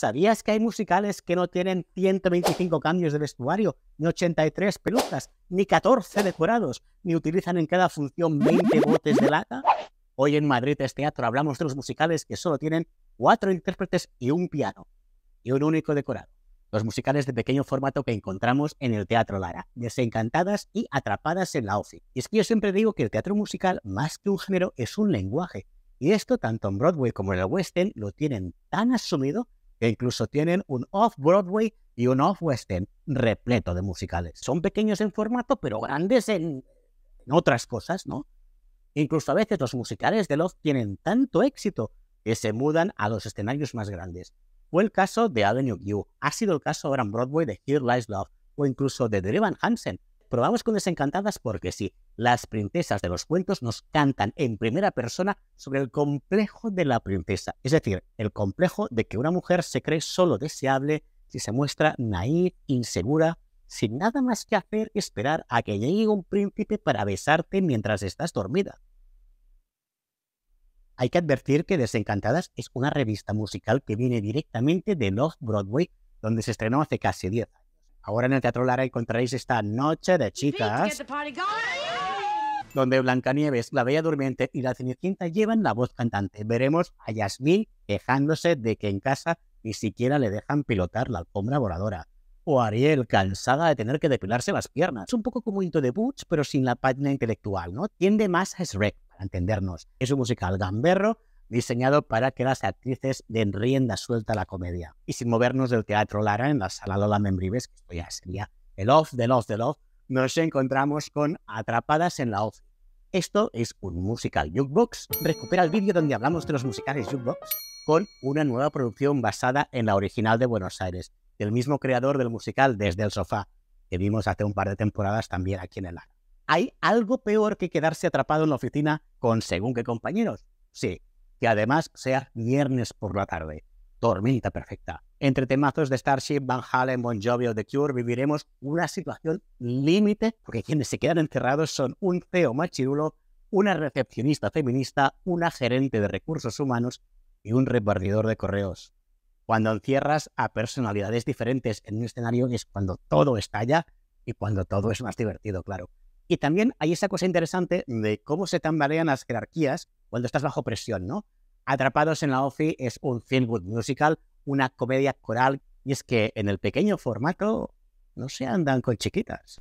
¿Sabías que hay musicales que no tienen 125 cambios de vestuario, ni 83 pelucas, ni 14 decorados, ni utilizan en cada función 20 botes de lata? Hoy en Madrid es este teatro, hablamos de los musicales que solo tienen cuatro intérpretes y un piano, y un único decorado. Los musicales de pequeño formato que encontramos en el Teatro Lara, desencantadas y atrapadas en la oficina. Y es que yo siempre digo que el teatro musical, más que un género, es un lenguaje. Y esto tanto en Broadway como en el West End lo tienen tan asumido que incluso tienen un off-Broadway y un off-western repleto de musicales. Son pequeños en formato, pero grandes en, otras cosas, ¿no? Incluso a veces los musicales de Love tienen tanto éxito que se mudan a los escenarios más grandes. Fue el caso de Avenue Q, ha sido el caso ahora en Broadway de Here Lies Love o incluso de derivan Hansen, probamos con Desencantadas porque sí, las princesas de los cuentos nos cantan en primera persona sobre el complejo de la princesa, es decir, el complejo de que una mujer se cree solo deseable si se muestra naíz, insegura, sin nada más que hacer que esperar a que llegue un príncipe para besarte mientras estás dormida. Hay que advertir que Desencantadas es una revista musical que viene directamente de North Broadway, donde se estrenó hace casi 10 Ahora en el Teatro Lara encontraréis esta noche de chicas, donde Blancanieves, la Bella Durmiente y la Cenicienta llevan la voz cantante. Veremos a Yasmín quejándose de que en casa ni siquiera le dejan pilotar la alfombra voladora. O Ariel, cansada de tener que depilarse las piernas. Es un poco como Into the Boots, pero sin la página intelectual, ¿no? Tiende más a Shrek, para entendernos. Es un musical gamberro diseñado para que las actrices den rienda suelta a la comedia. Y sin movernos del Teatro Lara, en la sala Lola Membrives, que esto ya sería el off del off del off, nos encontramos con Atrapadas en la Off. Esto es un musical jukebox. Recupera el vídeo donde hablamos de los musicales jukebox con una nueva producción basada en la original de Buenos Aires, del mismo creador del musical Desde el Sofá, que vimos hace un par de temporadas también aquí en el Lara. ¿Hay algo peor que quedarse atrapado en la oficina con según qué compañeros? Sí, que además sea viernes por la tarde. Tormenta perfecta. Entre temazos de Starship, Van Halen, Bon Jovi o The Cure viviremos una situación límite porque quienes se quedan encerrados son un CEO machirulo, una recepcionista feminista, una gerente de recursos humanos y un repartidor de correos. Cuando encierras a personalidades diferentes en un escenario es cuando todo estalla y cuando todo es más divertido, claro. Y también hay esa cosa interesante de cómo se tambalean las jerarquías cuando estás bajo presión, ¿no? Atrapados en la OFI es un film musical, una comedia coral, y es que en el pequeño formato no se andan con chiquitas.